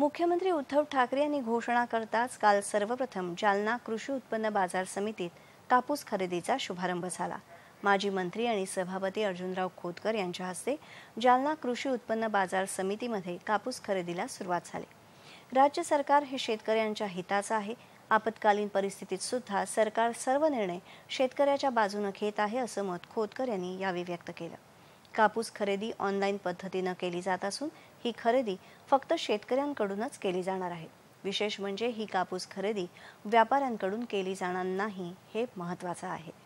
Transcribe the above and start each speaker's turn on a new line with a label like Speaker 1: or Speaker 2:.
Speaker 1: मुख्यमंत्री उद्धव ठाकरे यांनी घोषणा करताच काल सर्वप्रथम जालना कृषी उत्पन्न बाजार समितीत कापूस खरेदीचा शुभारंभ झाला माजी मंत्री आणि सभापती अर्जुनराव खोतकर यांच्या हस्ते जालना कृषी उत्पन्न बाजार समितीमध्ये कापूस खरेदीला सुरुवात झाली राज्य सरकार हे शेतकऱ्यांच्या हिताचं आहे आपत्कालीन परिस्थितीत सुद्धा सरकार सर्व निर्णय शेतकऱ्याच्या बाजूने घेत आहे असं मत खोतकर यांनी यावेळी व्यक्त केलं कापूस खरेदी ऑनलाईन पद्धतीनं केली जात असून ही खरेदी फक्त शेतकऱ्यांकडूनच केली जाणार आहे विशेष म्हणजे ही कापूस खरेदी व्यापाऱ्यांकडून केली जाणार नाही हे महत्वाचं आहे